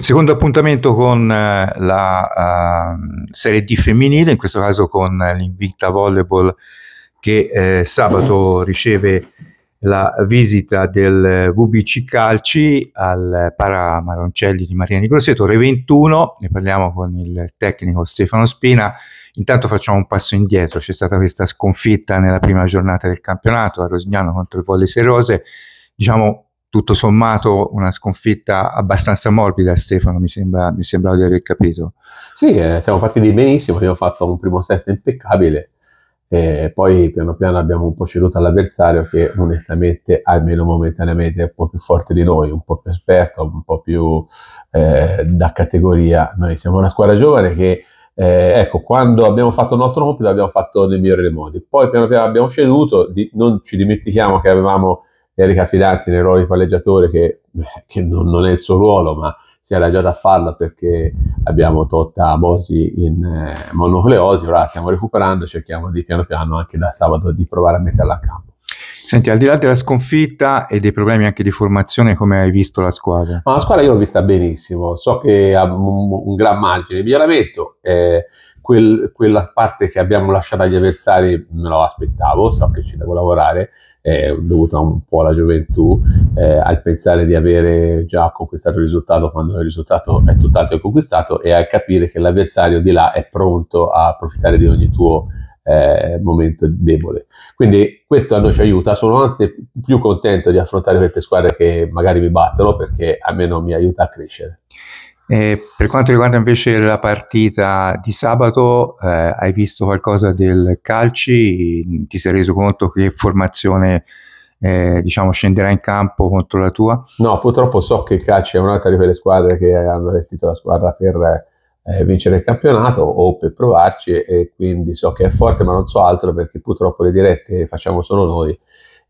Secondo appuntamento con eh, la uh, Serie D femminile, in questo caso con eh, l'Invicta Volleyball che eh, sabato riceve la visita del VBC Calci al Paramaroncelli di Marina di Grosseto, ore 21, ne parliamo con il tecnico Stefano Spina. Intanto facciamo un passo indietro, c'è stata questa sconfitta nella prima giornata del campionato a Rosignano contro il Volley Serose, diciamo tutto sommato una sconfitta abbastanza morbida, Stefano, mi sembra, mi sembra di aver capito. Sì, eh, siamo partiti benissimo, abbiamo fatto un primo set impeccabile, e poi piano piano abbiamo un po' ceduto all'avversario che onestamente, almeno momentaneamente, è un po' più forte di noi, un po' più esperto, un po' più eh, da categoria. Noi siamo una squadra giovane che, eh, ecco, quando abbiamo fatto il nostro compito l'abbiamo fatto nel migliore dei modi. Poi piano piano abbiamo ceduto, di, non ci dimentichiamo che avevamo Erika Fidanzi nel ruolo di palleggiatore che, che non, non, è il suo ruolo ma si era già da farlo perché abbiamo tolta Bosi in eh, mononucleosi, ora stiamo recuperando cerchiamo di piano piano anche da sabato di provare a metterla a campo. Senti, al di là della sconfitta e dei problemi anche di formazione, come hai visto la squadra? Ma la squadra io l'ho vista benissimo, so che ha un, un gran margine di miglioramento, eh, quel, quella parte che abbiamo lasciato agli avversari me lo aspettavo, so che ci devo lavorare, eh, dovuta un po' alla gioventù, eh, al pensare di avere già conquistato il risultato quando il risultato è tutt'altro che conquistato e al capire che l'avversario di là è pronto a approfittare di ogni tuo eh, momento debole. Quindi questo a noi ci aiuta, sono anzi più contento di affrontare queste squadre che magari mi battono perché almeno mi aiuta a crescere. E per quanto riguarda invece la partita di sabato, eh, hai visto qualcosa del calci? Ti sei reso conto che formazione eh, diciamo, scenderà in campo contro la tua? No, purtroppo so che il calci è un'altra di quelle squadre che hanno vestito la squadra per eh, vincere il campionato o per provarci e quindi so che è forte ma non so altro perché purtroppo le dirette le facciamo solo noi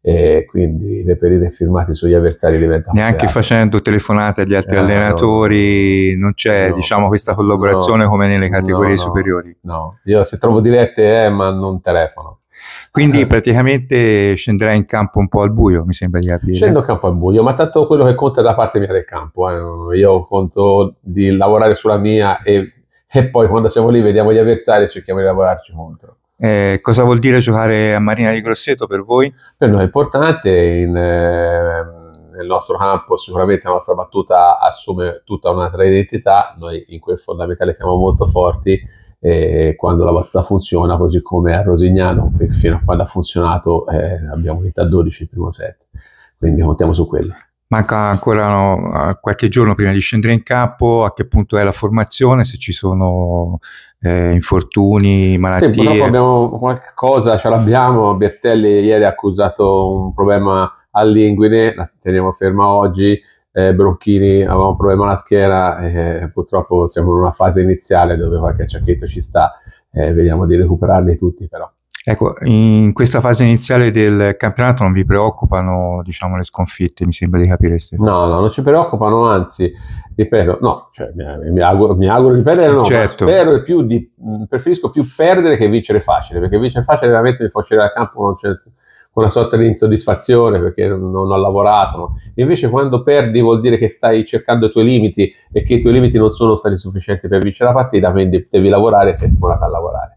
e quindi reperire firmati sugli avversari diventa neanche facendo telefonate agli altri eh, allenatori no, non c'è no, diciamo questa collaborazione no, come nelle categorie superiori no io se trovo dirette eh, ma non telefono quindi ah. praticamente scenderai in campo un po' al buio, mi sembra di capire. Scendo in campo al buio, ma tanto quello che conta è la parte mia del campo. Eh. Io conto di lavorare sulla mia e, e, poi quando siamo lì vediamo gli avversari e cerchiamo di lavorarci contro. Eh, cosa vuol dire giocare a Marina di Grosseto per voi? Per noi è importante, in, eh, nel nostro campo sicuramente la nostra battuta assume tutta un'altra identità, noi in quel fondamentale siamo molto forti e quando la battuta funziona, così come a Rosignano, che fino a quando ha funzionato eh, abbiamo vinto a 12 il primo set, quindi contiamo su quello. Manca ancora no, qualche giorno prima di scendere in campo, a che punto è la formazione, se ci sono eh, infortuni, malattie? Sì, purtroppo abbiamo qualcosa, ce l'abbiamo, Bertelli ieri ha accusato un problema all'inguine, la teniamo ferma oggi, eh, Bronchini aveva un problema alla schiena e eh, purtroppo siamo in una fase iniziale dove qualche acciacchetto ci sta, eh, vediamo di recuperarli tutti però. Ecco, in questa fase iniziale del campionato non vi preoccupano diciamo, le sconfitte, mi sembra di capire. Se... No, no, non ci preoccupano, anzi, ripeto, no, cioè, mi, mi, auguro, mi, auguro, di perdere, no, certo. spero più di, mm, preferisco più perdere che vincere facile, perché vincere facile veramente mi fa uscire dal campo con una, una sorta di insoddisfazione perché non, non ho lavorato. No? Invece quando perdi vuol dire che stai cercando i tuoi limiti e che i tuoi limiti non sono stati sufficienti per vincere la partita, quindi devi lavorare e sei stimolato a lavorare.